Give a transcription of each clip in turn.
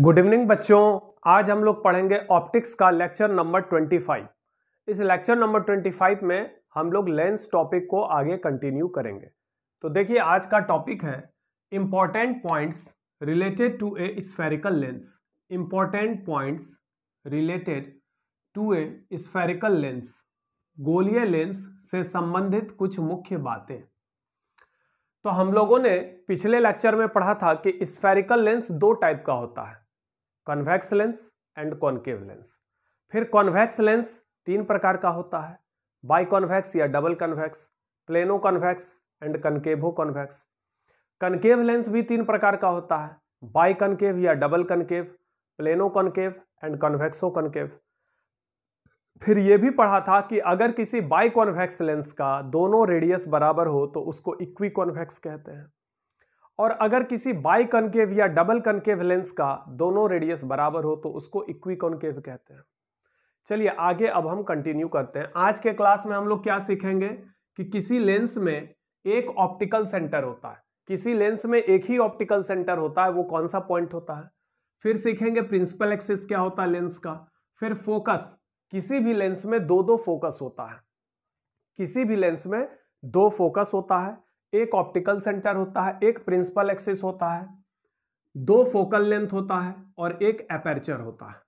good evening बच्चों आज हम लोग पढ़ेंगे ऑप्टिक्स का लेक्चर नंबर 25 इस लेक्चर नंबर 25 में हम लोग लेंस टॉपिक को आगे कंटिन्यू करेंगे तो देखिए आज का टॉपिक है important points related to a spherical lens important points related to a spherical lens गोलीय लेंस से संबंधित कुछ मुख्य बातें तो हम लोगों ने पिछले लेक्चर में पढ़ा था कि स्फेरिकल लेंस दो टाइप का होता है convex lens and concave lens फिर कॉन्वैक्स लेंस तीन प्रकार का होता है बाई कॉन्वैक्स या double convex plano convex and concavo convex concave lens भी तीन प्रकार का होता है बाई कनकेव या double concave plano concave and convexo concave फिर यह भी पढ़ा था कि अगर किसी बाई कॉन्वैक्स लेंस का दोनों रेडियस बराबर हो तो उसको इक्वी कॉन्वेक्स कहते हैं और अगर किसी बाई कनकेव या डबल कनकेव लेंस का दोनों रेडियस बराबर हो तो उसको इक्वी कॉनकेव कहते हैं चलिए आगे अब हम कंटिन्यू करते हैं आज के क्लास में हम लोग क्या सीखेंगे कि किसी लेंस में एक ऑप्टिकल सेंटर होता है किसी लेंस में एक ही ऑप्टिकल सेंटर होता है वो कौन सा पॉइंट होता है फिर सीखेंगे प्रिंसिपल एक्सिस क्या होता है लेंस का फिर फोकस किसी भी लेंस में दो दो फोकस होता है किसी भी लेंस में दो फोकस होता है एक ऑप्टिकल सेंटर होता है एक प्रिंसिपल एक्सिस होता है दो फोकल लेंथ होता है और एक एपर्चर होता है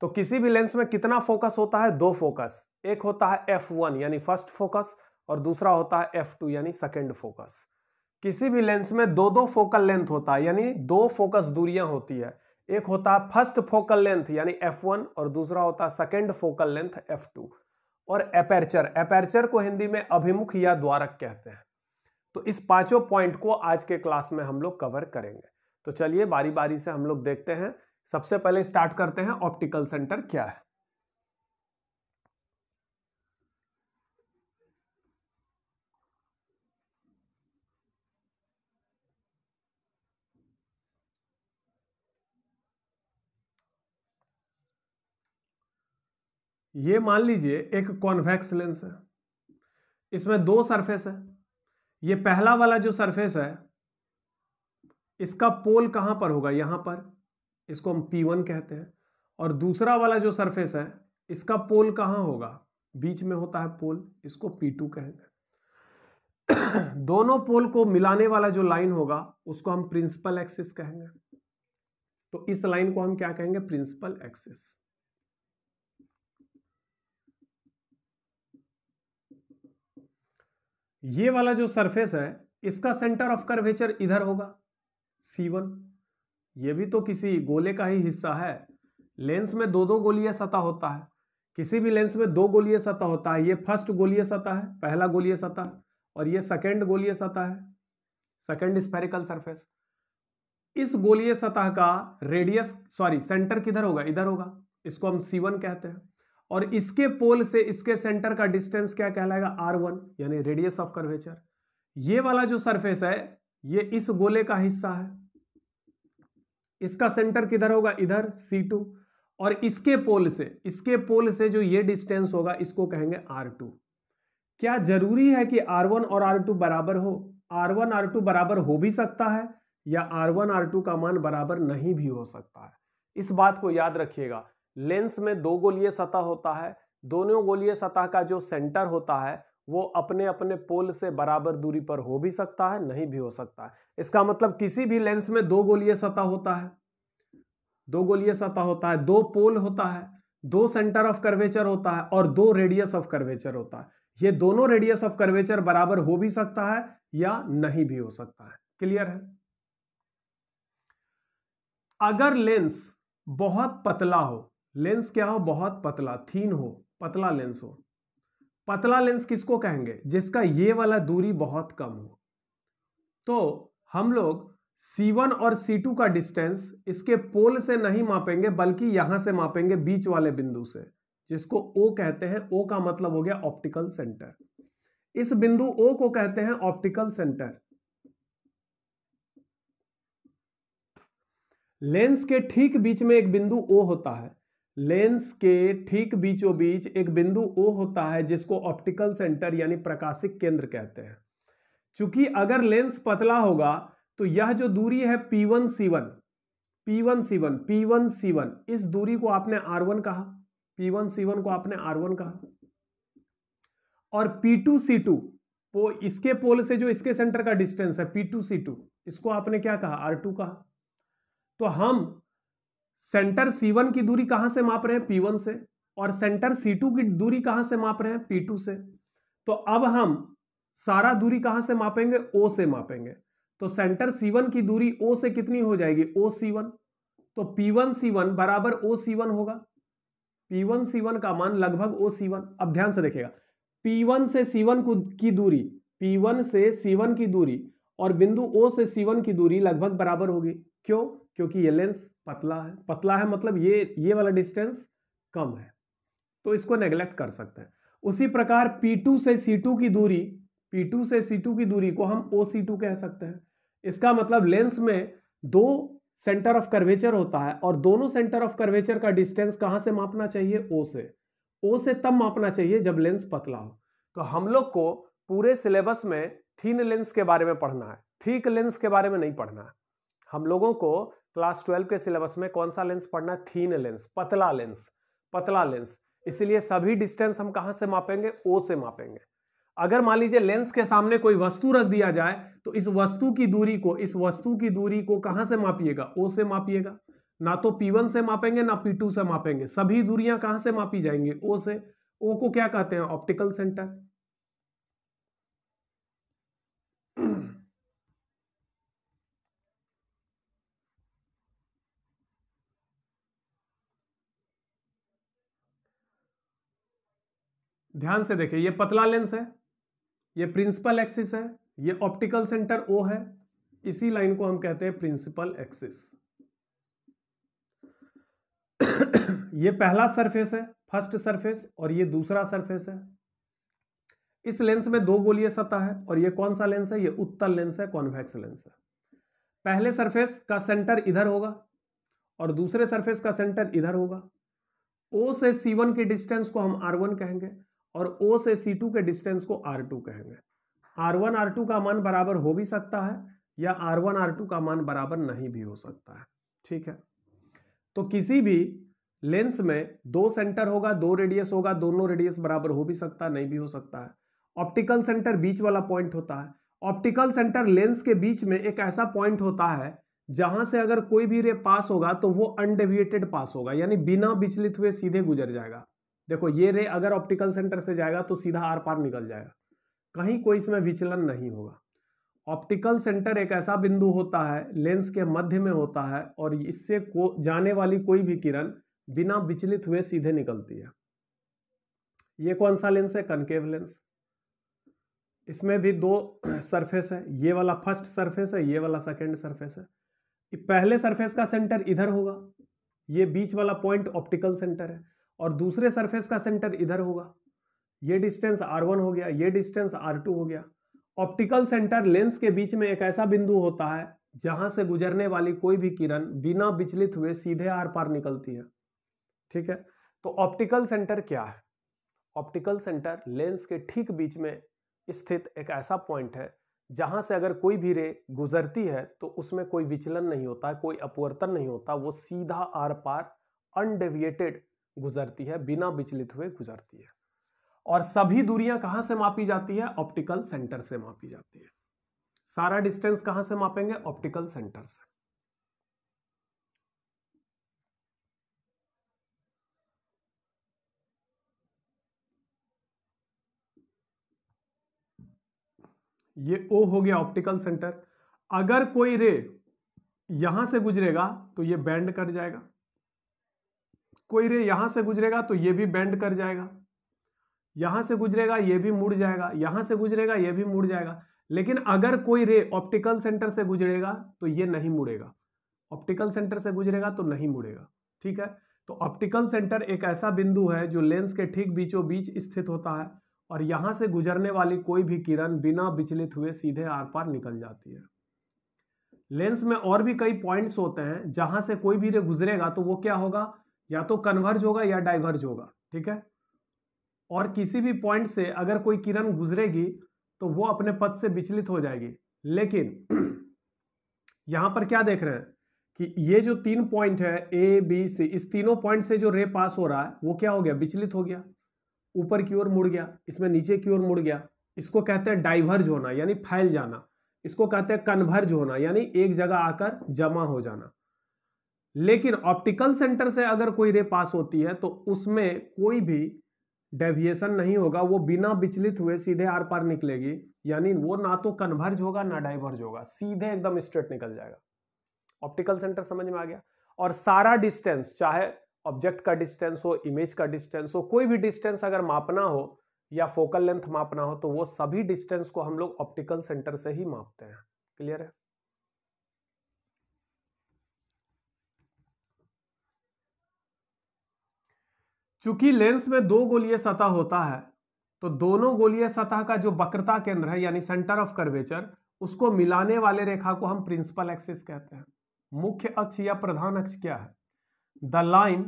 तो किसी भी लेंस में कितना फोकस होता है दो फोकस एक होता है वन यानी फर्स्ट फोकस और दूसरा होता है टू यानी सेकेंड फोकस किसी भी लेंस में दो दो फोकल लेंथ होता है यानी दो फोकस दूरियां होती है एक होता है फर्स्ट फोकल लेंथ यानी एफ वन और दूसरा होता है second focal length F two और एपर्चर एपर्चर को हिंदी में अभिमुख या द्वारक कहते हैं तो इस पांचों पॉइंट को आज के क्लास में हम लोग कवर करेंगे तो चलिए बारी बारी से हम लोग देखते हैं सबसे पहले स्टार्ट करते हैं ऑप्टिकल सेंटर क्या है ये मान लीजिए एक कॉन्वेक्स लेंस है इसमें दो सरफेस है ये पहला वाला जो सरफेस है इसका पोल कहां पर होगा यहां पर इसको हम पी वन कहते हैं और दूसरा वाला जो सरफेस है इसका पोल कहां होगा बीच में होता है पोल इसको पी टू कहेंगे दोनों पोल को मिलाने वाला जो लाइन होगा उसको हम प्रिंसिपल एक्सिस कहेंगे तो इस लाइन को हम क्या कहेंगे प्रिंसिपल एक्सिस ये वाला जो सरफेस है इसका सेंटर ऑफ कर्वेचर इधर होगा C1 ये भी तो किसी गोले का ही हिस्सा है लेंस में दो दो गोलीय सतह होता है किसी भी लेंस में दो गोलीय सतह होता है ये फर्स्ट गोलीय सतह है पहला गोलीय सतह और ये सेकेंड गोलीय सतह है सेकेंड स्पेरिकल सरफेस इस गोलीय सतह का रेडियस सॉरी सेंटर किधर होगा इधर होगा इसको हम सीवन कहते हैं और इसके पोल से इसके सेंटर का डिस्टेंस क्या कहलाएगा आर वन यानी रेडियस ऑफ कर्वेचर ये वाला जो सरफेस है ये इस गोले का हिस्सा है इसका सेंटर किधर होगा इधर C2 और इसके पोल से इसके पोल से जो ये डिस्टेंस होगा इसको कहेंगे आर टू क्या जरूरी है कि आर वन और आर टू बराबर हो आर वन आर टू बराबर हो भी सकता है या आर वन आर टू का मान बराबर नहीं भी हो सकता है इस बात को याद रखिएगा लेंस में दो गोलीय सतह होता है दोनों गोलीय सतह का जो सेंटर होता है वो अपने अपने पोल से बराबर दूरी पर हो भी सकता है नहीं भी हो सकता है इसका मतलब किसी भी लेंस में दो गोलीय सतह होता है दो गोलीय सतह होता है दो पोल होता है दो सेंटर ऑफ कर्वेचर होता है और दो रेडियस ऑफ कर्वेचर होता है ये दोनों रेडियस ऑफ कर्वेचर बराबर हो भी सकता है या नहीं भी हो सकता है क्लियर है अगर लेंस बहुत पतला हो लेंस क्या हो बहुत पतला थीन हो पतला लेंस हो पतला लेंस किसको कहेंगे जिसका ये वाला दूरी बहुत कम हो तो हम लोग C1 और C2 का डिस्टेंस इसके पोल से नहीं मापेंगे बल्कि यहां से मापेंगे बीच वाले बिंदु से जिसको O कहते हैं O का मतलब हो गया ऑप्टिकल सेंटर इस बिंदु O को कहते हैं ऑप्टिकल सेंटर लेंस के ठीक बीच में एक बिंदु O होता है लेंस के ठीक बीचों बीच एक बिंदु ओ होता है जिसको ऑप्टिकल सेंटर यानी प्रकाशिक केंद्र कहते हैं चूंकि अगर लेंस पतला होगा तो यह जो दूरी है P one C one P one C one P one C one इस दूरी को आपने आर वन कहा पी वन सी वन को आपने आर वन कहा और पी टू सी टू वो इसके पोल से जो इसके सेंटर का डिस्टेंस है पी टू सी टू इसको आपने क्या कहा आर टू कहा तो हम सेंटर C1 की दूरी कहां से माप रहे हैं P1 से और सेंटर C2 की दूरी कहां से माप रहे हैं P2 से तो अब हम सारा दूरी कहां से मापेंगे O से मापेंगे तो सेंटर C1 की दूरी O से कितनी हो जाएगी ओ C1 तो P1 C1 बराबर ओ C1 होगा P1 C1 का मान लगभग ओ C1 अब ध्यान से देखिएगा P1 से C1 की दूरी P1 से C1 की दूरी और बिंदु O से C1 की दूरी लगभग बराबर होगी क्यों क्योंकि ये लेंस पतला है पतला है मतलब ये ये वाला डिस्टेंस कम है तो इसको नेग्लेक्ट कर सकते हैं उसी प्रकार P2 से C2 की दूरी P2 से C2 की दूरी को हम ओ कह सकते हैं इसका मतलब लेंस में दो सेंटर ऑफ कर्वेचर होता है और दोनों सेंटर ऑफ कर्वेचर का डिस्टेंस कहाँ से मापना चाहिए ओ से ओ से तब मापना चाहिए जब लेंस पतला हो तो हम लोग को पूरे सिलेबस में थीन लेंस के बारे में पढ़ना है थीक लेंस के बारे में नहीं पढ़ना है हम लोगों को क्लास ट्वेल्व के सिलेबस में कौन सा लेंस पढ़ना है थीन लेंस पतला लेंस पतला लेंस इसलिए सभी डिस्टेंस हम कहाँ से मापेंगे ओ से मापेंगे अगर मान लीजिए लेंस के सामने कोई वस्तु रख दिया जाए तो इस वस्तु की दूरी को इस वस्तु की दूरी को कहां से मापिएगा ओ से मापिएगा ना तो P1 से मापेंगे ना P2 से मापेंगे सभी दूरियां कहां से मापी जाएंगी ओ से ओ को क्या कहते हैं ऑप्टिकल सेंटर ध्यान से देखिए ये पतला लेंस है ये प्रिंसिपल एक्सिस है ये ऑप्टिकल सेंटर ओ है इसी लाइन को हम कहते हैं प्रिंसिपल एक्सिस ये पहला सरफेस है फर्स्ट सरफेस और ये दूसरा सरफेस है इस लेंस में दो गोलीय सतह है और ये कौन सा लेंस है ये उत्तल लेंस है कॉन्वेक्स लेंस है पहले सरफेस का सेंटर इधर होगा और दूसरे सरफेस का सेंटर इधर होगा ओ से सी वन की डिस्टेंस को हम आर वन कहेंगे और ओ से सी टू के डिस्टेंस को आर टू कहेंगे आर वन आर टू का मान बराबर हो भी सकता है या आर वन आर टू का मान बराबर नहीं भी हो सकता है ठीक है तो किसी भी लेंस में दो सेंटर होगा दो रेडियस होगा दोनों रेडियस बराबर हो भी सकता है नहीं भी हो सकता है ऑप्टिकल सेंटर बीच वाला पॉइंट होता है ऑप्टिकल सेंटर लेंस के बीच में एक ऐसा पॉइंट होता है जहां से अगर कोई भी रे पास होगा तो वो अनडेविएटेड पास होगा यानी बिना विचलित हुए सीधे गुजर जाएगा देखो ये रे अगर ऑप्टिकल सेंटर से जाएगा तो सीधा आर पार निकल जाएगा कहीं कोई इसमें विचलन नहीं होगा ऑप्टिकल सेंटर एक ऐसा बिंदु होता है लेंस के मध्य में होता है और इससे को जाने वाली कोई भी किरण बिना विचलित हुए सीधे निकलती है ये कौन सा लेंस है कनकेव लेंस इसमें भी दो सरफेस है ये वाला फर्स्ट सरफेस है ये वाला सेकेंड सरफेस है पहले सरफेस का सेंटर इधर होगा ये बीच वाला पॉइंट ऑप्टिकल सेंटर है और दूसरे सरफेस का सेंटर इधर होगा ये डिस्टेंस आर वन हो गया ये डिस्टेंस आर टू हो गया ऑप्टिकल सेंटर लेंस के बीच में एक ऐसा बिंदु होता है जहां से गुजरने वाली कोई भी किरण बिना विचलित हुए सीधे आर पार निकलती है ठीक है तो ऑप्टिकल सेंटर क्या है ऑप्टिकल सेंटर लेंस के ठीक बीच में स्थित एक ऐसा पॉइंट है जहां से अगर कोई भी रे गुजरती है तो उसमें कोई विचलन नहीं होता कोई अपवर्तन नहीं होता वो सीधा आर पार अनडेविएटेड गुजरती है बिना विचलित हुए गुजरती है और सभी दूरियां कहां से मापी जाती है ऑप्टिकल सेंटर से मापी जाती है सारा डिस्टेंस कहां से मापेंगे ऑप्टिकल सेंटर से ये ओ हो गया ऑप्टिकल सेंटर अगर कोई रे यहां से गुजरेगा तो ये बैंड कर जाएगा कोई रे यहां से गुजरेगा तो ये भी बेंड कर जाएगा यहां से गुजरेगा ये भी मुड़ जाएगा यहां से गुजरेगा ये भी मुड़ जाएगा लेकिन अगर कोई रे ऑप्टिकल सेंटर से गुजरेगा तो ये नहीं मुड़ेगा ऑप्टिकल सेंटर से गुजरेगा तो नहीं मुड़ेगा ठीक है तो ऑप्टिकल सेंटर एक ऐसा बिंदु है जो लेंस के ठीक बीचों बीच स्थित होता है और यहां से गुजरने वाली कोई भी किरण बिना विचलित हुए सीधे आर पार निकल जाती है लेंस में और भी कई पॉइंट्स होते हैं जहां से कोई भी रे गुजरेगा तो वो क्या होगा या तो कन्वर्ज होगा या डाइवर्ज होगा ठीक है और किसी भी पॉइंट से अगर कोई किरण गुजरेगी तो वो अपने पथ से विचलित हो जाएगी लेकिन यहां पर क्या देख रहे हैं कि ये जो तीन पॉइंट है ए बी सी इस तीनों पॉइंट से जो रे पास हो रहा है वो क्या हो गया विचलित हो गया ऊपर की ओर मुड़ गया इसमें नीचे की ओर मुड़ गया इसको कहते हैं डाइवर्ज होना यानी फैल जाना इसको कहते हैं कन्वर्ज होना यानी एक जगह आकर जमा हो जाना लेकिन ऑप्टिकल सेंटर से अगर कोई रे पास होती है तो उसमें कोई भी डेविएशन नहीं होगा वो बिना विचलित हुए सीधे आर पार निकलेगी यानी वो ना तो कन्वर्ज होगा ना डाइवर्ज होगा सीधे एकदम स्ट्रेट निकल जाएगा ऑप्टिकल सेंटर समझ में आ गया और सारा डिस्टेंस चाहे ऑब्जेक्ट का डिस्टेंस हो इमेज का डिस्टेंस हो कोई भी डिस्टेंस अगर मापना हो या फोकल लेंथ मापना हो तो वो सभी डिस्टेंस को हम लोग ऑप्टिकल सेंटर से ही मापते हैं क्लियर है चूंकि लेंस में दो गोलीय सतह होता है तो दोनों गोलीय सतह का जो वक्रता केंद्र है यानी सेंटर ऑफ कर्वेचर उसको मिलाने वाले रेखा को हम प्रिंसिपल एक्सिस कहते हैं मुख्य अक्ष या प्रधान अक्ष क्या है the line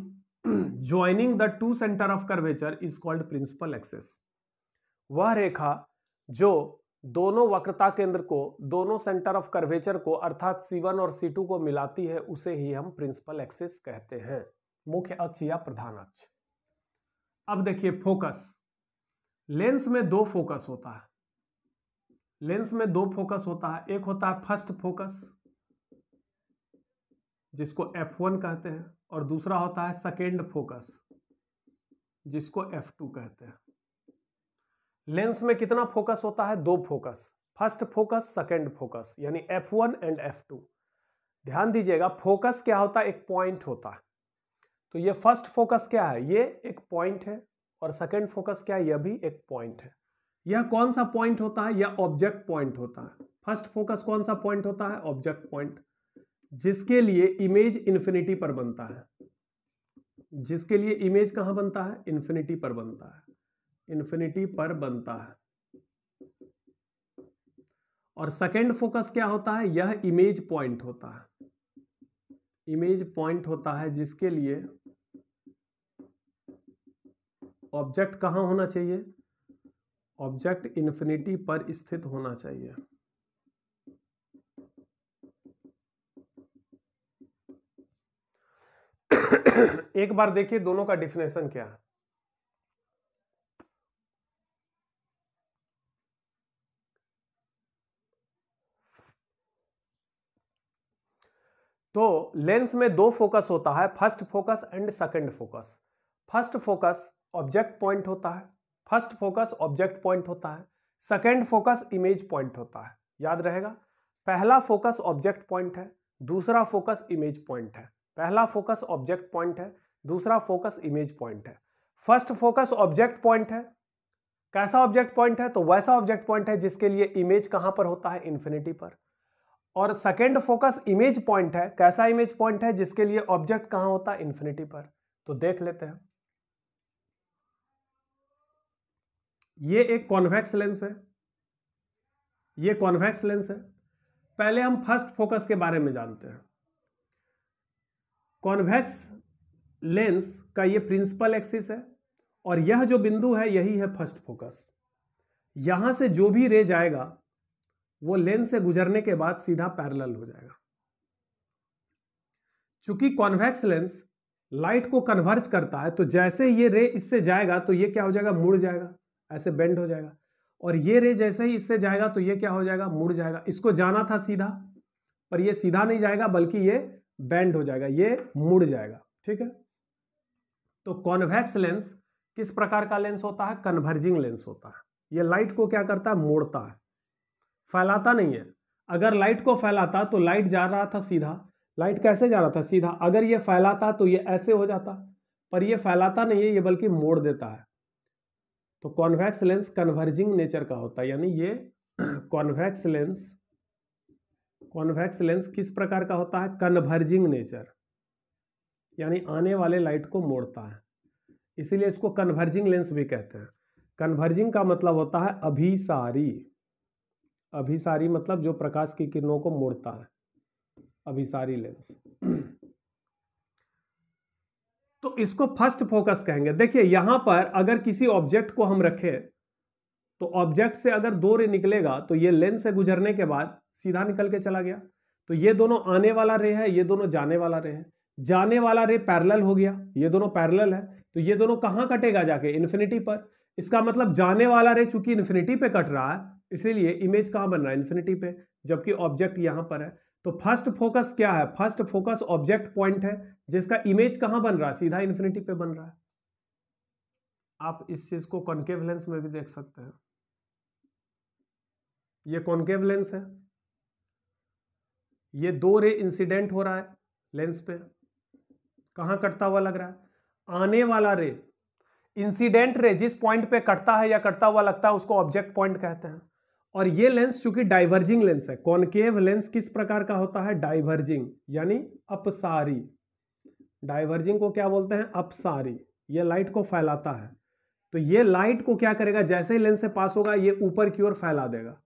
joining the two centre of curvature is called principal axis वह रेखा जो दोनों वक्रता केंद्र को दोनों सेंटर ऑफ कर्वेचर को अर्थात C1 और C2 को मिलाती है उसे ही हम प्रिंसिपल एक्सिस कहते हैं मुख्य अक्ष या प्रधान अक्ष अब देखिए फोकस लेंस में दो फोकस होता है लेंस में दो फोकस होता है एक होता है फर्स्ट फोकस जिसको F1 कहते हैं और दूसरा होता है सेकेंड फोकस जिसको F2 कहते हैं लेंस में कितना फोकस होता है दो focus first focus second focus यानी F1 एंड F2 ध्यान दीजिएगा फोकस क्या होता है एक पॉइंट होता है तो ये फर्स्ट फोकस क्या है ये एक पॉइंट है और सेकेंड फोकस क्या है यह भी एक पॉइंट है यह कौन सा पॉइंट होता है यह ऑब्जेक्ट पॉइंट होता है फर्स्ट फोकस कौन सा पॉइंट होता है ऑब्जेक्ट पॉइंट जिसके लिए इमेज इन्फिनिटी पर बनता है जिसके लिए इमेज कहां बनता है इन्फिनिटी पर बनता है इन्फिनिटी पर बनता है और सेकेंड फोकस क्या होता है यह इमेज पॉइंट होता है इमेज पॉइंट होता है जिसके लिए ऑब्जेक्ट कहाँ होना चाहिए ऑब्जेक्ट इन्फिनिटी पर स्थित होना चाहिए एक बार देखिए दोनों का डिफिनेशन क्या है तो लेंस में दो फोकस होता है first focus and second focus first focus object point होता है फर्स्ट फोकस ऑब्जेक्ट पॉइंट होता है सेकेंड फोकस इमेज पॉइंट होता है याद रहेगा पहला फोकस ऑब्जेक्ट पॉइंट है दूसरा फोकस इमेज पॉइंट है पहला फोकस ऑब्जेक्ट पॉइंट है दूसरा फोकस इमेज पॉइंट है फर्स्ट फोकस ऑब्जेक्ट पॉइंट है कैसा ऑब्जेक्ट पॉइंट है तो वैसा ऑब्जेक्ट पॉइंट है जिसके लिए इमेज कहां पर होता है इन्फिनिटी पर और सेकेंड फोकस इमेज पॉइंट है कैसा इमेज पॉइंट है जिसके लिए ऑब्जेक्ट कहां होता है इन्फिनिटी पर तो देख लेते हैं ये एक कॉन्वेक्स लेंस है ये कॉन्वेक्स लेंस है पहले हम फर्स्ट फोकस के बारे में जानते हैं कॉन्वेक्स लेंस का ये प्रिंसिपल एक्सिस है और यह जो बिंदु है यही है फर्स्ट फोकस यहां से जो भी रे जाएगा वो लेंस से गुजरने के बाद सीधा पैरेलल हो जाएगा चूंकि कॉन्वेक्स लेंस लाइट को कन्वर्ज करता है तो जैसे ये रे इससे जाएगा तो ये क्या हो जाएगा मुड़ जाएगा ऐसे बेंड हो जाएगा और ये रे जैसे ही इससे जाएगा तो ये क्या हो जाएगा मुड़ जाएगा इसको जाना था सीधा पर ये सीधा नहीं जाएगा बल्कि ये बेंड हो जाएगा ये मुड़ जाएगा ठीक है तो कॉन्वेक्स लेंस किस प्रकार का लेंस होता है कन्वर्जिंग लेंस होता है ये लाइट को क्या करता है मोड़ता है फैलाता नहीं है अगर लाइट को फैलाता तो लाइट जा रहा था सीधा लाइट कैसे जा रहा था सीधा अगर ये फैलाता तो ये ऐसे हो जाता पर ये फैलाता नहीं है ये बल्कि मोड़ देता है तो कॉन्वैक्स लेंस कन्वर्जिंग नेचर का होता है यानी ये कॉन्वैक्स लेंस कॉन्वैक्स लेंस किस प्रकार का होता है कन्वर्जिंग नेचर यानी आने वाले लाइट को मोड़ता है इसीलिए इसको कन्वर्जिंग लेंस भी कहते हैं कन्वर्जिंग का मतलब होता है अभिसारी अभिसारी मतलब जो प्रकाश की किरणों को मोड़ता है अभिसारी लेंस तो इसको फर्स्ट फोकस कहेंगे देखिए यहां पर अगर किसी ऑब्जेक्ट को हम रखें तो ऑब्जेक्ट से अगर दो रे निकलेगा तो ये लेंस से गुजरने के बाद सीधा निकल के चला गया तो ये दोनों आने वाला रे है ये दोनों जाने वाला रे है जाने वाला रे पैरेलल हो गया ये दोनों पैरेलल है तो ये दोनों कहां कटेगा जाके इन्फिनिटी पर इसका मतलब जाने वाला रे चूंकि इन्फिनिटी पे कट रहा है इसीलिए इमेज कहां बन रहा है इन्फिनिटी पे जबकि ऑब्जेक्ट यहां पर है तो फर्स्ट फोकस क्या है फर्स्ट फोकस ऑब्जेक्ट पॉइंट है जिसका इमेज कहां बन रहा है सीधा इन्फिनिटी पे बन रहा है आप इस चीज को कॉन्केव लेंस में भी देख सकते हैं ये कॉन्केव लेंस है ये दो रे इंसिडेंट हो रहा है लेंस पे कहा कटता हुआ लग रहा है आने वाला रे इंसिडेंट रे जिस पॉइंट पे कटता है या कटता हुआ लगता है उसको ऑब्जेक्ट पॉइंट कहते हैं और ये लेंस चूंकि डाइवर्जिंग लेंस है कॉनकेव लेंस किस प्रकार का होता है डाइवर्जिंग यानी अपसारी डाइवर्जिंग को क्या बोलते हैं अपसारी ये लाइट को फैलाता है तो ये लाइट को क्या करेगा जैसे ही लेंस से पास होगा ये ऊपर की ओर फैला देगा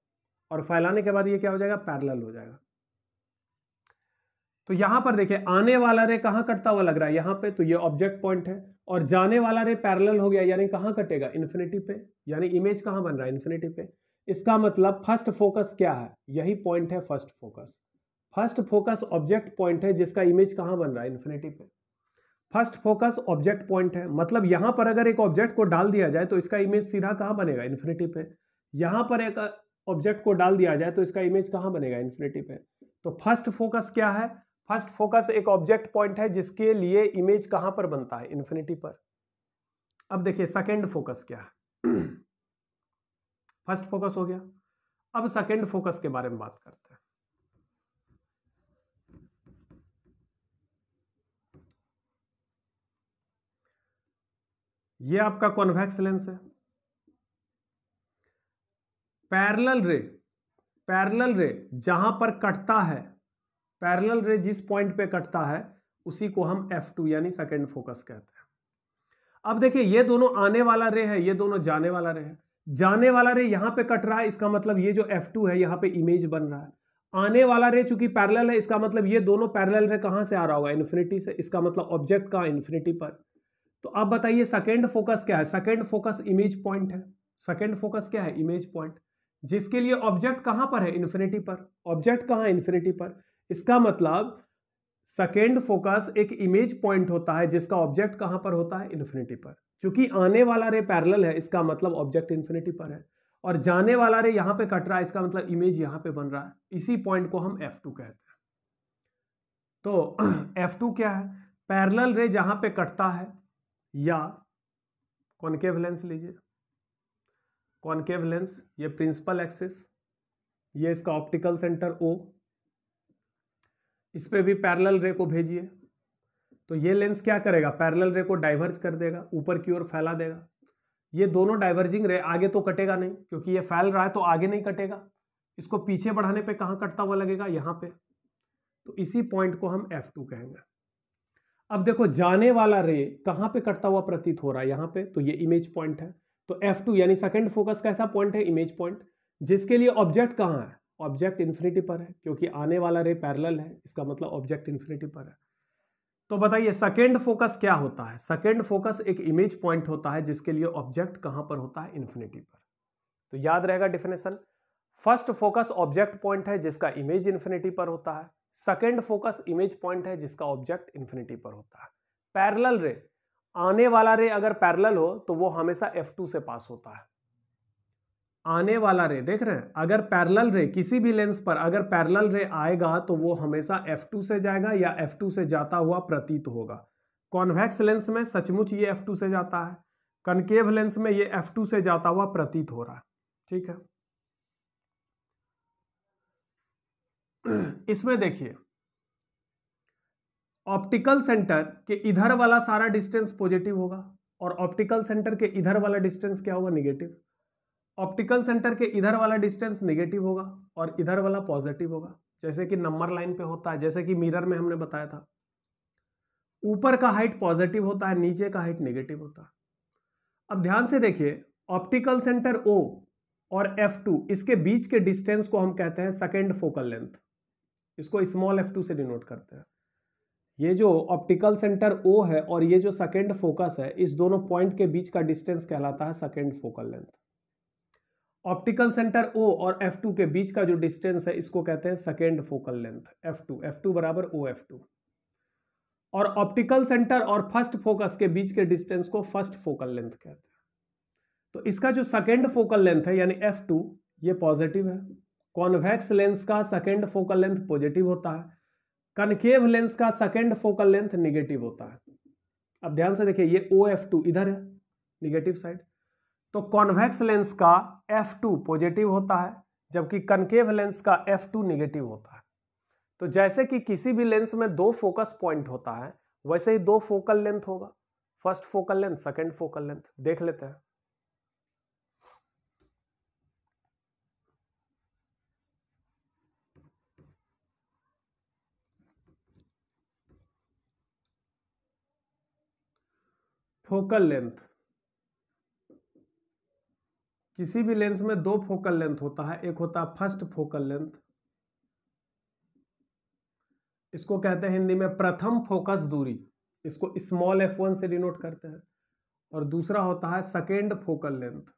और फैलाने के बाद ये क्या हो जाएगा पैरेलल हो जाएगा तो यहां पर देखिए आने वाला रे कहां कटता हुआ लग रहा है यहां पे तो ये ऑब्जेक्ट पॉइंट है और जाने वाला रे पैरेलल हो गया यानी कहां कटेगा इन्फिनिटी पे यानी इमेज कहां बन रहा है इन्फिनिटी पे इसका मतलब फर्स्ट फोकस क्या है यही पॉइंट है first focus first focus object point है जिसका इमेज कहां बन रहा है इन्फिनेटी पे फर्स्ट फोकस ऑब्जेक्ट पॉइंट है मतलब यहां पर अगर एक ऑब्जेक्ट को डाल दिया जाए तो इसका इमेज सीधा कहां बनेगा इन्फिनेटी पे यहां पर एक ऑब्जेक्ट को डाल दिया जाए तो इसका इमेज कहां बनेगा इन्फिनेटी पे तो फर्स्ट फोकस क्या है फर्स्ट फोकस एक ऑब्जेक्ट पॉइंट है जिसके लिए इमेज कहां पर बनता है इन्फिनिटी पर अब देखिए सेकेंड फोकस क्या है फर्स्ट फोकस हो गया अब सेकेंड फोकस के बारे में बात करते हैं ये आपका कॉन्वेक्स लेंस है पैरेलल रे पैरेलल रे जहां पर कटता है पैरेलल रे जिस पॉइंट पे कटता है उसी को हम F2 यानी सेकेंड फोकस कहते हैं अब देखिए ये दोनों आने वाला रे है ये दोनों जाने वाला रे है जाने वाला रे यहां पे कट रहा है इसका मतलब ये जो F2 है यहाँ पे इमेज बन रहा है आने वाला रे चूंकि पैरेलल है इसका मतलब ये दोनों पैरेलल रे कहां से आ रहा होगा इन्फिनिटी से इसका मतलब ऑब्जेक्ट कहाँ इन्फिनिटी पर तो आप बताइए सेकेंड फोकस क्या है सेकेंड फोकस इमेज पॉइंट है सेकेंड फोकस क्या है इमेज पॉइंट जिसके लिए ऑब्जेक्ट कहाँ पर है इन्फिनिटी पर ऑब्जेक्ट कहां इन्फिनिटी पर इसका मतलब सेकेंड फोकस एक इमेज पॉइंट होता है जिसका ऑब्जेक्ट कहां पर होता है इन्फिनिटी पर चूंकि आने वाला रे पैरेलल है इसका मतलब ऑब्जेक्ट इन्फिनिटी पर है और जाने वाला रे यहां पे कट रहा है इसका मतलब इमेज यहां पे बन रहा है इसी पॉइंट को हम F2 कहते हैं तो F2 क्या है पैरेलल रे जहां पे कटता है या कॉन्केव लेंस लीजिए कॉन्केव लेंस ये प्रिंसिपल एक्सिस ये इसका ऑप्टिकल सेंटर ओ इस पे भी पैरेलल रे को भेजिए तो ये लेंस क्या करेगा पैरेलल रे को डाइवर्ज कर देगा ऊपर की ओर फैला देगा ये दोनों डाइवर्जिंग रे आगे तो कटेगा नहीं क्योंकि ये फैल रहा है तो आगे नहीं कटेगा इसको पीछे बढ़ाने पे कहा कटता हुआ लगेगा यहाँ पे तो इसी पॉइंट को हम F2 कहेंगे अब देखो जाने वाला रे कहां पे कटता हुआ प्रतीत हो रहा है यहाँ पे तो ये इमेज पॉइंट है तो F2 यानी सेकंड फोकस का ऐसा पॉइंट है इमेज पॉइंट जिसके लिए ऑब्जेक्ट कहां है ऑब्जेक्ट इन्फिनिटी पर है क्योंकि आने वाला रे पैरल है इसका मतलब ऑब्जेक्ट इन्फिनिटी पर है तो बताइए सेकेंड फोकस क्या होता है सेकेंड फोकस एक इमेज पॉइंट होता है जिसके लिए ऑब्जेक्ट कहां पर होता है इन्फिनिटी पर तो याद रहेगा definition first focus object point है जिसका इमेज इन्फिनिटी पर होता है सेकेंड फोकस इमेज पॉइंट है जिसका ऑब्जेक्ट इन्फिनिटी पर होता है पैरल रे आने वाला रे अगर पैरल हो तो वो हमेशा एफ से पास होता है आने वाला रे देख रहे हैं अगर पैरेलल रे किसी भी लेंस पर अगर पैरेलल रे आएगा तो वो हमेशा f2 से जाएगा या f2 से जाता हुआ प्रतीत होगा कॉन्वेक्स लेंस में सचमुच ये f2 से जाता है कनकेव लेंस में ये f2 से जाता हुआ प्रतीत हो रहा है ठीक है इसमें देखिए ऑप्टिकल सेंटर के इधर वाला सारा डिस्टेंस पॉजिटिव होगा और ऑप्टिकल सेंटर के इधर वाला डिस्टेंस क्या होगा निगेटिव ऑप्टिकल सेंटर के इधर वाला डिस्टेंस नेगेटिव होगा और इधर वाला पॉजिटिव होगा जैसे कि नंबर लाइन पे होता है जैसे कि मिरर में हमने बताया था ऊपर का हाइट पॉजिटिव होता है नीचे का हाइट नेगेटिव होता है अब ध्यान से देखिए ऑप्टिकल सेंटर ओ और एफ टू इसके बीच के डिस्टेंस को हम कहते हैं सेकेंड फोकल लेंथ इसको स्मॉल एफ टू से डिनोट करते हैं ये जो ऑप्टिकल सेंटर ओ है और ये जो सेकेंड फोकस है इस दोनों पॉइंट के बीच का डिस्टेंस कहलाता है second focal length optical centre O और एफ टू के बीच का जो डिस्टेंस है इसको कहते हैं second focal length F two बराबर ओ टू और ऑप्टिकल सेंटर और फर्स्ट फोकस के बीच के डिस्टेंस को फर्स्ट फोकल लेंथ कहते हैं तो इसका जो सेकेंड फोकल लेंथ है यानी टू ये पॉजिटिव है कॉन्वेक्स लेंस का सेकेंड फोकल लेंथ पॉजिटिव होता है कनकेव लेंस का सेकेंड फोकल लेंथ निगेटिव होता है अब ध्यान से देखिए ये ओ एफ टू इधर है निगेटिव साइड तो कॉन्वेक्स लेंस का एफ टू पॉजिटिव होता है जबकि कनकेव लेंस का एफ टू निगेटिव होता है तो जैसे कि किसी भी लेंस में दो फोकस पॉइंट होता है वैसे ही दो फोकल लेंथ होगा first focal length second focal length देख लेते हैं फोकल लेंथ किसी भी लेंस में दो फोकल लेंथ होता है एक होता है फर्स्ट फोकल लेंथ इसको कहते हैं हिंदी में प्रथम फोकस दूरी इसको स्मॉल एफ वन से डिनोट करते हैं और दूसरा होता है सेकेंड फोकल लेंथ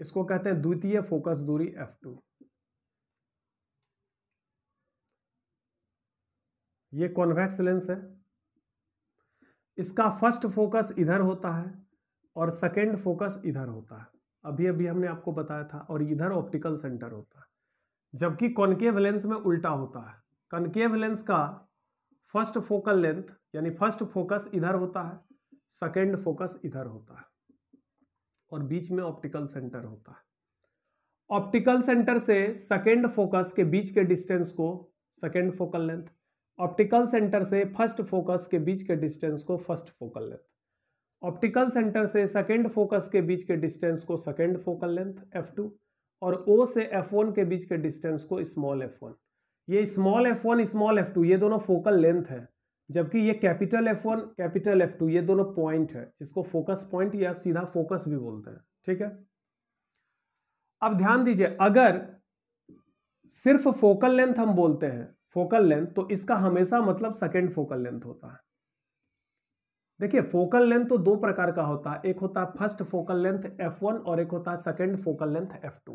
इसको कहते हैं द्वितीय फोकस दूरी एफ टू ये कॉन्वेक्स लेंस है इसका फर्स्ट फोकस इधर होता है और सेकेंड फोकस इधर होता है अभी अभी हमने आपको बताया था और इधर ऑप्टिकल सेंटर होता है जबकि कॉनकेव लेंस में उल्टा होता है कॉनकेव लेंस का फर्स्ट फोकल लेंथ यानी फर्स्ट फोकस इधर होता है सेकेंड फोकस इधर होता है और बीच में ऑप्टिकल सेंटर होता है ऑप्टिकल सेंटर से सेकेंड फोकस के बीच के डिस्टेंस को second focal length optical centre से फर्स्ट फोकस के बीच के डिस्टेंस को first focal length optical centre से सेकेंड फोकस के बीच के डिस्टेंस को second focal length F two और ओ से एफ वन के बीच के डिस्टेंस को स्मॉल एफ वन ये small F one small F two ये दोनों फोकल लेंथ है जबकि ये capital F one capital F two ये दोनों पॉइंट है जिसको फोकस पॉइंट या सीधा फोकस भी बोलते हैं ठीक है अब ध्यान दीजिए अगर सिर्फ फोकल लेंथ हम बोलते हैं फोकल लेंथ तो इसका हमेशा मतलब सेकेंड फोकल लेंथ होता है देखिए फोकल लेंथ तो दो प्रकार का होता है एक होता है फर्स्ट फोकल लेंथ F1 और एक होता है सेकेंड फोकल लेंथ F2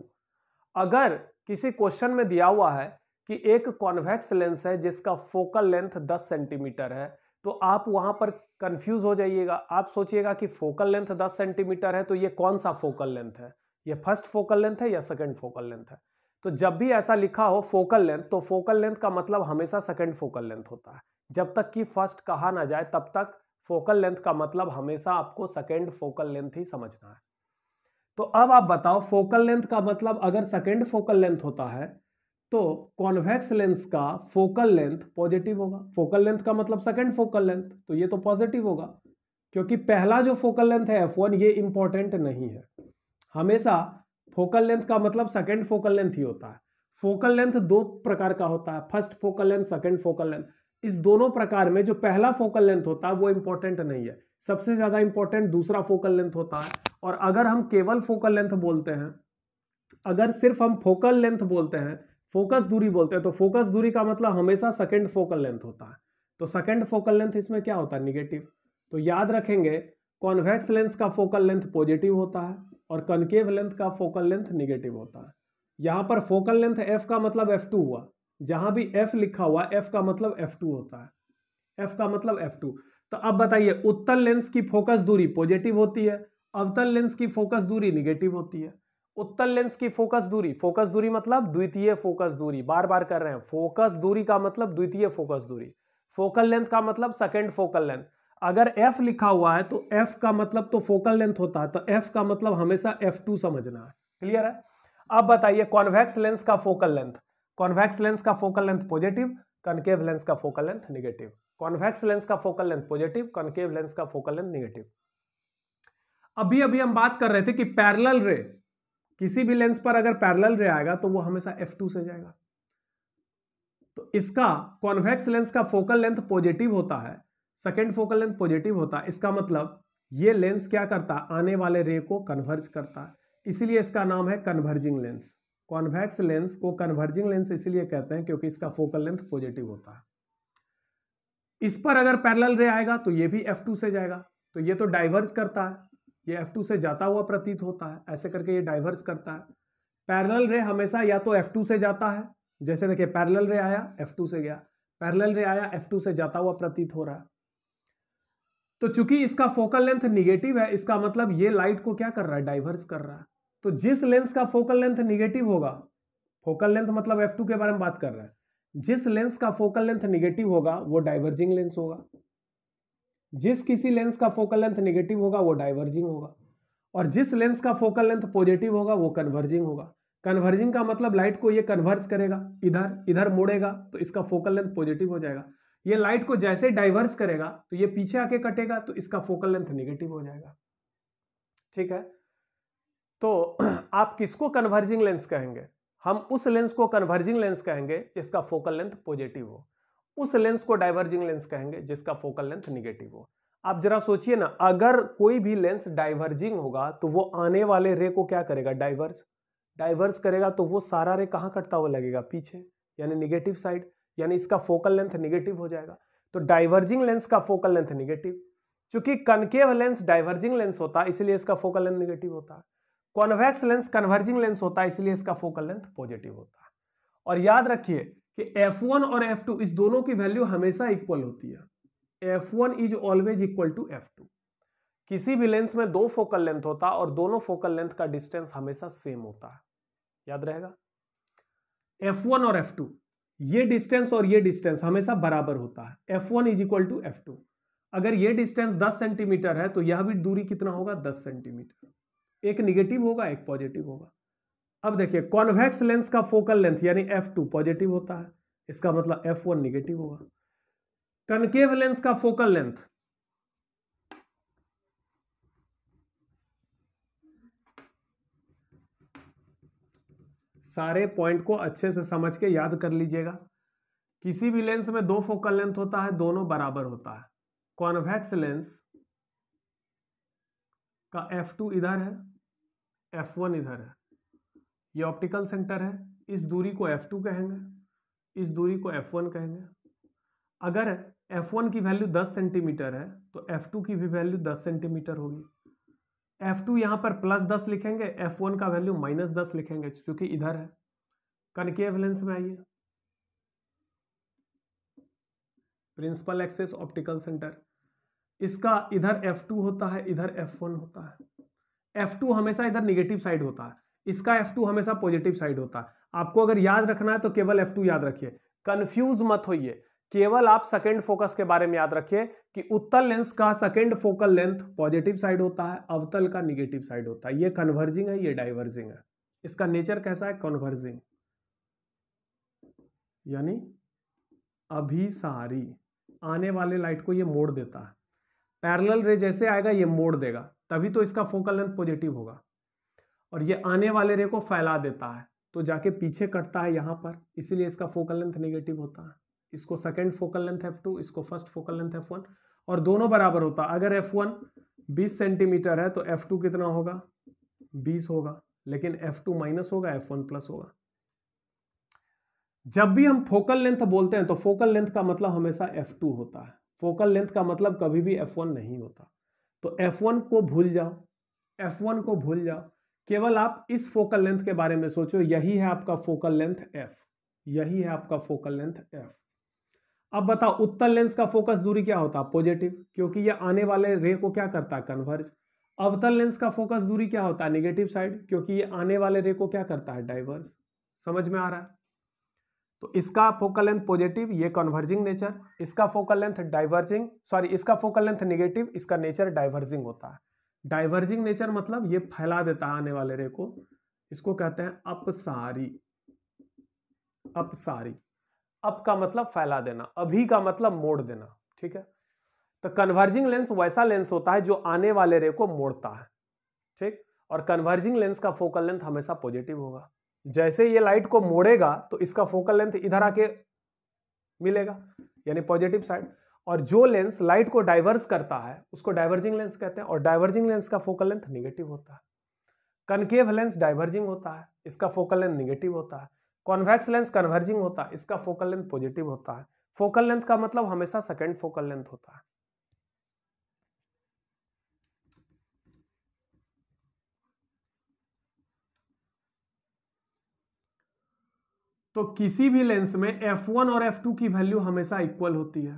अगर किसी क्वेश्चन में दिया हुआ है कि एक कॉन्वेक्स लेंस है जिसका फोकल लेंथ 10 सेंटीमीटर है तो आप वहां पर कंफ्यूज हो जाइएगा आप सोचिएगा कि फोकल लेंथ 10 सेंटीमीटर है तो ये कौन सा फोकल लेंथ है ये फर्स्ट फोकल लेंथ है या सेकेंड फोकल लेंथ है तो जब भी ऐसा लिखा हो फोकल लेंथ तो फोकल लेंथ का मतलब हमेशा सेकेंड फोकल लेंथ होता है जब तक कि फर्स्ट कहा ना जाए तब तक फोकल लेंथ का मतलब हमेशा आपको सेकेंड फोकल लेंथ ही समझना है तो अब आप बताओ फोकल लेंथ का मतलब अगर सेकेंड फोकल लेंथ होता है तो कॉन्वेक्स लेंस का फोकल लेंथ पॉजिटिव होगा फोकल लेंथ का मतलब सेकेंड फोकल लेंथ तो ये तो पॉजिटिव होगा क्योंकि पहला जो फोकल लेंथ है एफ ये इंपॉर्टेंट नहीं है हमेशा फोकल लेंथ का मतलब सेकेंड फोकल लेंथ ही होता है फोकल लेंथ दो प्रकार का होता है first focal length second focal length इस दोनों प्रकार में जो पहला फोकल लेंथ होता है वो इंपॉर्टेंट नहीं है सबसे ज़्यादा इंपॉर्टेंट दूसरा फोकल लेंथ होता है और अगर हम केवल फोकल लेंथ बोलते हैं अगर सिर्फ हम फोकल लेंथ बोलते हैं फोकस दूरी बोलते हैं तो फोकस दूरी का मतलब हमेशा सेकेंड फोकल लेंथ होता है तो सेकेंड फोकल लेंथ इसमें क्या होता है निगेटिव तो याद रखेंगे कॉन्वेक्स लेंस का फोकल लेंथ पॉजिटिव होता है और कनकेव लेंथ का फोकल लेंथ निगेटिव होता है यहां पर फोकल लेंथ एफ का मतलब एफ टू हुआ जहां भी एफ लिखा हुआ एफ का मतलब एफ टू होता है एफ का मतलब एफ टू तो अब बताइए उत्तल लेंस की फोकस दूरी पॉजिटिव होती है अवतल लेंस की फोकस दूरी निगेटिव होती है उत्तल लेंस की फोकस दूरी फोकस दूरी मतलब द्वितीय फोकस दूरी बार बार कर रहे हैं फोकस दूरी का मतलब द्वितीय फोकस दूरी फोकल लेंथ का मतलब सेकेंड फोकल लेंथ अगर f लिखा हुआ है तो f का मतलब तो फोकल लेंथ होता है तो f का मतलब हमेशा f2 समझना है क्लियर है अब बताइए कॉन्वेक्स लेंस का फोकल लेंथ कॉन्वेक्स लेंस का focal length positive concave lens का focal length negative convex lens का focal length positive concave lens का फोकल लेंथ निगेटिव अभी अभी हम बात कर रहे थे कि पैरल रे किसी भी लेंस पर अगर पैरल रे आएगा तो वो हमेशा एफ से जाएगा तो इसका कॉन्वेक्स लेंस का फोकल लेंथ पॉजिटिव होता है सेकेंड फोकल लेंथ पॉजिटिव होता है इसका मतलब ये लेंस क्या करता है आने वाले रे को कन्वर्ज करता है इसीलिए इसका नाम है कन्वर्जिंग लेंस कॉन्वेक्स लेंस को कन्वर्जिंग लेंस इसलिए कहते हैं क्योंकि इसका फोकल लेंथ पॉजिटिव होता है इस पर अगर पैरेलल रे आएगा तो ये भी F2 से जाएगा तो ये तो डाइवर्स करता है ये F2 से जाता हुआ प्रतीत होता है ऐसे करके ये डाइवर्स करता है पैरेलल रे हमेशा या तो F2 से जाता है जैसे देखिए पैरेलल रे आया F2 से गया पैरेलल रे आया F2 से जाता हुआ प्रतीत हो रहा है तो चूंकि इसका फोकल लेंथ निगेटिव है इसका मतलब ये लाइट को क्या कर रहा है डाइवर्स कर रहा है तो जिस लेंस का फोकल लेंथ निगेटिव होगा फोकल लेंथ मतलब एफ के बारे में बात कर रहे हैं जिस लेंस का फोकल लेंथ निगेटिव होगा वो डाइवर्जिंग लेंस होगा जिस किसी लेंस का फोकल लेंथ निगेटिव होगा वो डाइवर्जिंग होगा और जिस लेंस का फोकल लेंथ पॉजिटिव होगा वो कन्वर्जिंग होगा कन्वर्जिंग का मतलब लाइट को ये कन्वर्ज करेगा इधर इधर मोड़ेगा तो इसका फोकल लेंथ पॉजिटिव हो जाएगा ये लाइट को जैसे डाइवर्स करेगा तो ये पीछे आके कटेगा तो इसका फोकल लेंथ निगेटिव हो जाएगा ठीक है तो आप किसको कन्वर्जिंग लेंस कहेंगे हम उस लेंस को कन्वर्जिंग लेंस कहेंगे जिसका फोकल लेंथ पॉजिटिव हो उस लेंस को डाइवर्जिंग लेंस कहेंगे जिसका फोकल लेंथ निगेटिव हो आप जरा सोचिए ना अगर कोई भी लेंस डाइवर्जिंग होगा तो वो आने वाले रे को क्या करेगा डाइवर्स डाइवर्स करेगा तो वो सारा रे कहाँ कटता हुआ लगेगा पीछे यानी निगेटिव साइड यानी इसका फोकल लेंथ निगेटिव हो जाएगा तो डाइवर्जिंग लेंस का फोकल लेंथ निगेटिव चूंकि कनकेव लेंस डाइवर्जिंग लेंस होता है इसलिए इसका फोकल लेंथ निगेटिव होता है कॉन्वेक्स लेंस कन्वर्जिंग लेंस होता है इसलिए इसका फोकल लेंथ पॉजिटिव होता है और याद रखिए कि F1 और F2 इस दोनों की वैल्यू हमेशा इक्वल होती है F1 is always equal to F2 किसी भी लेंस में दो फोकल लेंथ होता है और दोनों फोकल लेंथ का डिस्टेंस हमेशा सेम होता है याद रहेगा F1 और F2 ये डिस्टेंस और ये डिस्टेंस हमेशा बराबर होता है F1 one is equal to F अगर ये डिस्टेंस 10 सेंटीमीटर है तो यह भी दूरी कितना होगा 10 सेंटीमीटर एक निगेटिव होगा एक पॉजिटिव होगा अब देखिए कॉन्वेक्स लेंस का फोकल लेंथ यानी एफ टू पॉजिटिव होता है इसका मतलब एफ वन निगेटिव होगा कनकेव लेंस का फोकल लेंथ सारे पॉइंट को अच्छे से समझ के याद कर लीजिएगा किसी भी लेंस में दो फोकल लेंथ होता है दोनों बराबर होता है कॉन्वेक्स लेंस का एफ टू इधर है F1 इधर है ये ऑप्टिकल सेंटर है इस दूरी को F2 कहेंगे इस दूरी को F1 कहेंगे अगर F1 की वैल्यू 10 सेंटीमीटर है तो F2 की भी वैल्यू 10 सेंटीमीटर होगी F2 टू यहाँ पर प्लस दस लिखेंगे F1 का वैल्यू माइनस दस लिखेंगे क्योंकि इधर है कनकेव लेंस में आइए प्रिंसिपल एक्सेस ऑप्टिकल सेंटर इसका इधर F2 होता है इधर F1 होता है एफ टू हमेशा इधर निगेटिव साइड होता है इसका एफ टू हमेशा पॉजिटिव साइड होता है आपको अगर याद रखना है तो केवल एफ टू याद रखिए कन्फ्यूज मत होइए केवल आप सेकेंड फोकस के बारे में याद रखिए कि उत्तल लेंस का second focal length positive side होता है अवतल का निगेटिव साइड होता है ये कन्वर्जिंग है ये डाइवर्जिंग है इसका नेचर कैसा है कन्वर्जिंग यानी अभिसारी आने वाले लाइट को ये मोड़ देता है पैरेलल रे जैसे आएगा ये मोड़ देगा तभी तो इसका फोकल लेंथ पॉजिटिव होगा और ये आने वाले रे को फैला देता है तो जाके पीछे कटता है यहाँ पर इसीलिए इसका फोकल लेंथ नेगेटिव होता है इसको second focal length F two इसको first focal length F one और दोनों बराबर होता है अगर एफ वन बीस सेंटीमीटर है तो एफ टू कितना होगा बीस होगा लेकिन एफ टू माइनस होगा एफ वन प्लस होगा जब भी हम फोकल लेंथ बोलते हैं तो फोकल लेंथ का मतलब हमेशा एफ टू होता है फोकल लेंथ का मतलब कभी भी एफ वन नहीं होता तो F1 को भूल जाओ F1 को भूल जाओ केवल आप इस फोकल लेंथ के बारे में सोचो यही है आपका फोकल लेंथ F यही है आपका फोकल लेंथ F अब बताओ उत्तर लेंस का फोकस दूरी क्या होता है पॉजिटिव क्योंकि ये आने वाले रे को क्या करता है कन्वर्ज अवतल लेंस का फोकस दूरी क्या होता है निगेटिव साइड क्योंकि ये आने वाले रे को क्या करता है डाइवर्स समझ में आ रहा है तो इसका फोकल लेंथ पॉजिटिव ये कन्वर्जिंग नेचर इसका फोकल लेंथ डाइवर्जिंग सॉरी इसका फोकल लेंथ नेगेटिव इसका नेचर डाइवर्जिंग होता है डाइवर्जिंग नेचर मतलब ये फैला देता है आने वाले रे को इसको कहते हैं अपसारी अपसारी अप का मतलब फैला देना अभी का मतलब मोड़ देना ठीक है तो कन्वर्जिंग लेंस वैसा लेंस होता है जो आने वाले रे को मोड़ता है ठीक और कन्वर्जिंग लेंस का फोकल लेंथ हमेशा पॉजिटिव होगा जैसे ये लाइट को मोड़ेगा तो इसका फोकल लेंथ इधर आके मिलेगा यानी पॉजिटिव साइड और जो लेंस लाइट को डाइवर्स करता है उसको डाइवर्जिंग लेंस कहते हैं और डाइवर्जिंग लेंस का फोकल लेंथ निगेटिव होता है कनकेव लेंस डाइवर्जिंग होता है इसका फोकल लेंथ निगेटिव होता है कॉन्वेक्स लेंस कन्वर्जिंग होता है इसका फोकल लेंथ पॉजिटिव होता है फोकल लेंथ का मतलब हमेशा सेकेंड फोकल लेंथ होता है तो किसी भी लेंस में f1 और f2 की वैल्यू हमेशा इक्वल होती है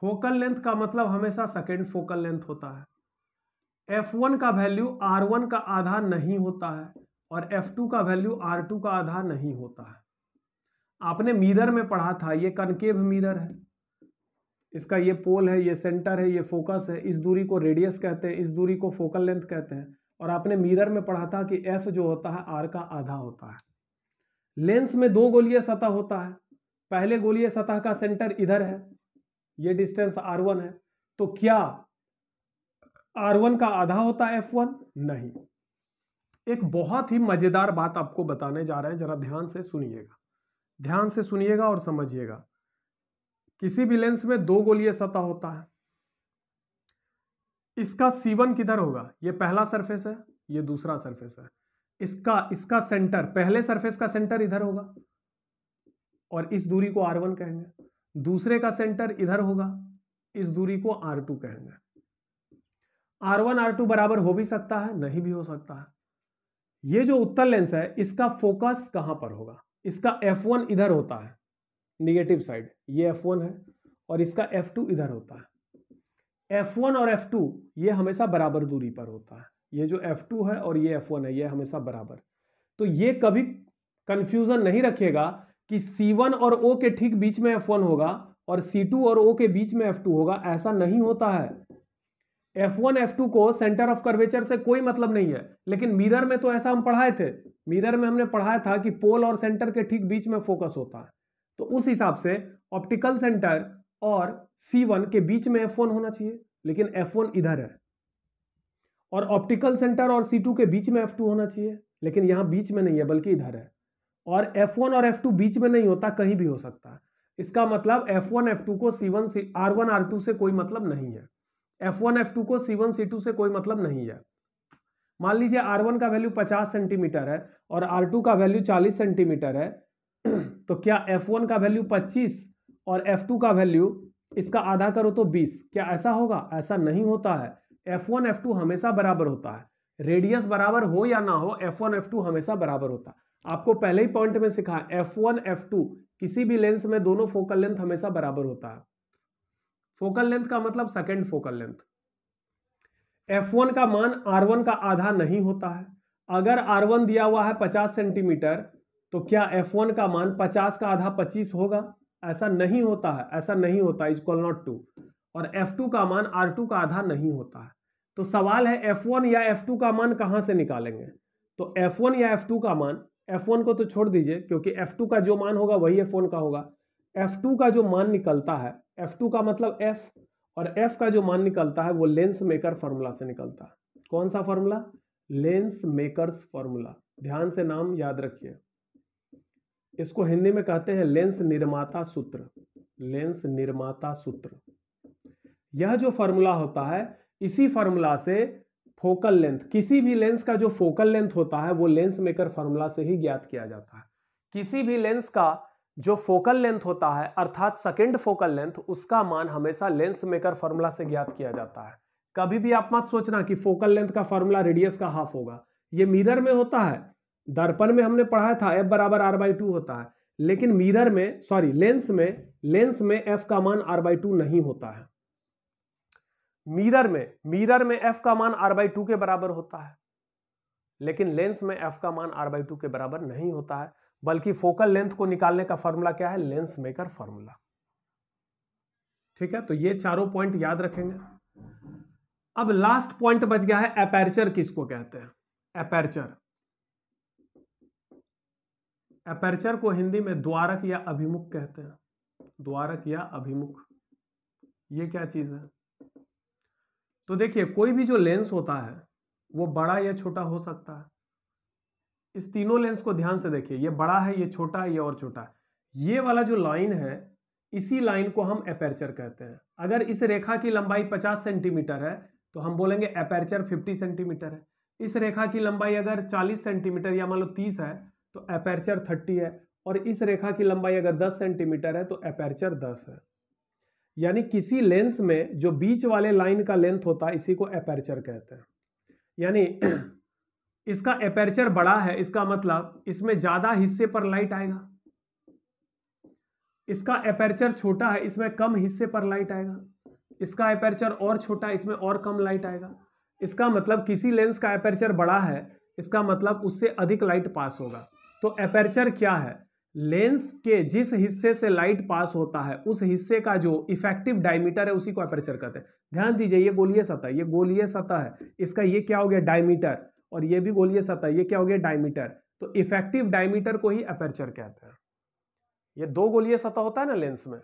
फोकल लेंथ का मतलब हमेशा सेकेंड फोकल लेंथ होता है f1 का वैल्यू r1 का आधा नहीं होता है और f2 का वैल्यू r2 का आधा नहीं होता है आपने मिरर में पढ़ा था ये कनकेव मिरर है इसका ये पोल है ये सेंटर है ये फोकस है इस दूरी को रेडियस कहते हैं इस दूरी को फोकल लेंथ कहते हैं और आपने मिरर में पढ़ा था कि एफ जो होता है आर का आधा होता है लेंस में दो गोलीय सतह होता है पहले गोलीय सतह का सेंटर इधर है ये डिस्टेंस आर वन है तो क्या आर वन का आधा होता है एफ वन नहीं एक बहुत ही मजेदार बात आपको बताने जा रहे हैं जरा ध्यान से सुनिएगा ध्यान से सुनिएगा और समझिएगा किसी भी लेंस में दो गोलीय सतह होता है इसका सीवन किधर होगा ये पहला सरफेस है ये दूसरा सरफेस है इसका इसका सेंटर पहले सरफेस का सेंटर इधर होगा और इस दूरी को आर वन कहेंगे दूसरे का सेंटर इधर होगा इस दूरी को आर टू कहेंगे आर वन आर टू बराबर हो भी सकता है नहीं भी हो सकता है ये जो उत्तर लेंस है इसका फोकस कहां पर होगा इसका एफ वन इधर होता है निगेटिव साइड ये एफ वन है और इसका एफ टू इधर होता है एफ वन और एफ टू ये हमेशा बराबर दूरी पर होता है ये जो F2 है और ये F1 है ये हमेशा बराबर तो ये कभी कंफ्यूजन नहीं रखेगा कि C1 और O के ठीक बीच में F1 होगा और C2 और O के बीच में F2 होगा ऐसा नहीं होता है F1 F2 को सेंटर ऑफ कर्वेचर से कोई मतलब नहीं है लेकिन मिरर में तो ऐसा हम पढ़ाए थे मिरर में हमने पढ़ाया था कि पोल और सेंटर के ठीक बीच में फोकस होता है तो उस हिसाब से ऑप्टिकल सेंटर और C1 के बीच में F1 होना चाहिए लेकिन F1 इधर है और ऑप्टिकल सेंटर और सी के बीच में एफ होना चाहिए लेकिन यहाँ बीच में नहीं है बल्कि इधर है और एफ और एफ बीच में नहीं होता कहीं भी हो सकता है इसका मतलब एफ वन एफ टू को C one C R one R two से कोई मतलब नहीं है एफ वन एफ टू को सी वन सी टू से कोई मतलब नहीं है मान लीजिए आर वन का वैल्यू पचास सेंटीमीटर है और आर टू का वैल्यू चालीस सेंटीमीटर है तो क्या एफ वन का वैल्यू पच्चीस और एफ टू का वैल्यू इसका आधा करो तो बीस क्या ऐसा होगा ऐसा नहीं होता है एफ वन एफ टू हमेशा बराबर होता है रेडियस बराबर हो या ना हो एफ वन एफ टू हमेशा बराबर होता है आपको पहले ही पॉइंट में सिखा एफ वन एफ टू किसी भी लेंस में दोनों फोकल लेंथ हमेशा बराबर होता है फोकल लेंथ का मतलब second focal length F one का मान आर वन का आधा नहीं होता है अगर आर वन दिया हुआ है पचास सेंटीमीटर तो क्या एफ वन का मान पचास का आधा पच्चीस होगा ऐसा नहीं होता है ऐसा नहीं होता इज कॉल नॉट टू और एफ टू का मान आर टू का आधा नहीं होता है तो सवाल है एफ वन या एफ टू का मान कहां से निकालेंगे तो एफ वन या एफ टू का मान एफ वन को तो छोड़ दीजिए क्योंकि एफ टू का जो मान होगा वही एफ वन का होगा एफ टू का जो मान निकलता है एफ टू का मतलब एफ और एफ का जो मान निकलता है वो लेंस मेकर फॉर्मूला से निकलता है कौन सा फॉर्मूला लेंस मेकर्स फॉर्मूला ध्यान से नाम याद रखिए इसको हिंदी में कहते हैं लेंस निर्माता सूत्र लेंस निर्माता सूत्र यह जो फॉर्मूला होता है इसी फार्मूला से फोकल लेंथ किसी भी लेंस का जो फोकल लेंथ होता है वो लेंस मेकर फार्मूला से ही ज्ञात किया जाता है किसी भी लेंस का जो फोकल लेंथ होता है अर्थात सेकेंड फोकल लेंथ उसका मान हमेशा लेंस मेकर फार्मूला से ज्ञात किया जाता है कभी भी आप मत सोचना कि फोकल लेंथ का फार्मूला रेडियस का हाफ होगा ये मिरर में होता है दर्पण में हमने पढ़ाया था एफ बराबर आर बाई टू होता है लेकिन मिरर में सॉरी लेंस में लेंस में एफ का मान आर बाई टू नहीं होता है मिरर में मिरर में एफ का मान आर बाई टू के बराबर होता है लेकिन लेंस में एफ का मान आर बाई टू के बराबर नहीं होता है बल्कि फोकल लेंथ को निकालने का फॉर्मूला क्या है लेंस मेकर फॉर्मूला ठीक है तो ये चारों पॉइंट याद रखेंगे अब लास्ट पॉइंट बच गया है अपेरचर किसको कहते हैं अपैरचर अपेरचर को हिंदी में द्वारक या अभिमुख कहते हैं द्वारक या अभिमुख ये क्या चीज है तो देखिए कोई भी जो लेंस होता है वो बड़ा या छोटा हो सकता है इस तीनों लेंस को ध्यान से देखिए ये बड़ा है ये छोटा है ये और छोटा है ये वाला जो लाइन है इसी लाइन को हम एपर्चर कहते हैं अगर इस रेखा की लंबाई 50 सेंटीमीटर है तो हम बोलेंगे एपर्चर 50 सेंटीमीटर है इस रेखा की लंबाई अगर 40 सेंटीमीटर या मान लो 30 है तो एपर्चर 30 है और इस रेखा की लंबाई अगर 10 सेंटीमीटर है तो एपर्चर 10 है यानी किसी लेंस में जो बीच वाले लाइन का लेंथ होता है इसी को अपैरचर कहते हैं यानी इसका अपैरचर बड़ा है इसका मतलब इसमें ज़्यादा हिस्से पर लाइट आएगा इसका अपैरचर छोटा है इसमें कम हिस्से पर लाइट आएगा इसका अपैरचर और छोटा है इसमें और कम लाइट आएगा इसका मतलब किसी लेंस का अपैरचर बड़ा है इसका मतलब उससे अधिक लाइट पास होगा तो अपैरचर क्या है लेंस के जिस हिस्से से लाइट पास होता है उस हिस्से का जो इफेक्टिव डायमीटर है उसी को अपर्चर कहते हैं ध्यान दीजिए ये गोलीय सतह ये गोलीय सतह है इसका ये क्या हो गया डायमीटर और ये भी गोलीय सतह ये क्या हो गया डायमीटर तो इफेक्टिव डायमीटर को ही अपर्चर कहते हैं ये दो गोलीय सतह होता है ना लेंस में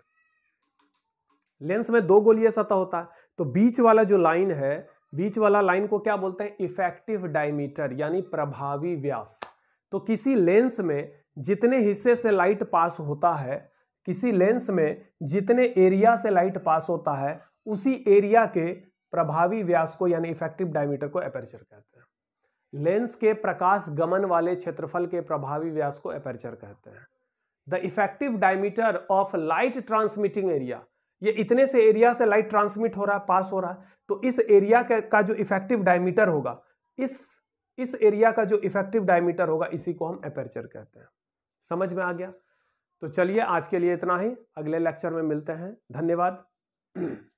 लेंस में दो गोलीय सतह होता है तो बीच वाला जो लाइन है बीच वाला लाइन को क्या बोलते हैं इफेक्टिव डायमीटर यानी प्रभावी व्यास तो किसी लेंस में जितने हिस्से से लाइट पास होता है किसी लेंस में जितने एरिया से लाइट पास होता है उसी एरिया के प्रभावी व्यास को यानी इफेक्टिव डायमीटर को एपर्चर कहते हैं लेंस के प्रकाश गमन वाले क्षेत्रफल के प्रभावी व्यास को एपर्चर कहते हैं the effective diameter of light transmitting area ये इतने से एरिया से लाइट ट्रांसमिट हो रहा है पास हो रहा है तो इस एरिया का जो इफेक्टिव डायमीटर होगा इस इस एरिया का जो इफेक्टिव डायमीटर होगा इसी को हम एपर्चर कहते हैं समझ में आ गया तो चलिए आज के लिए इतना ही अगले लेक्चर में मिलते हैं धन्यवाद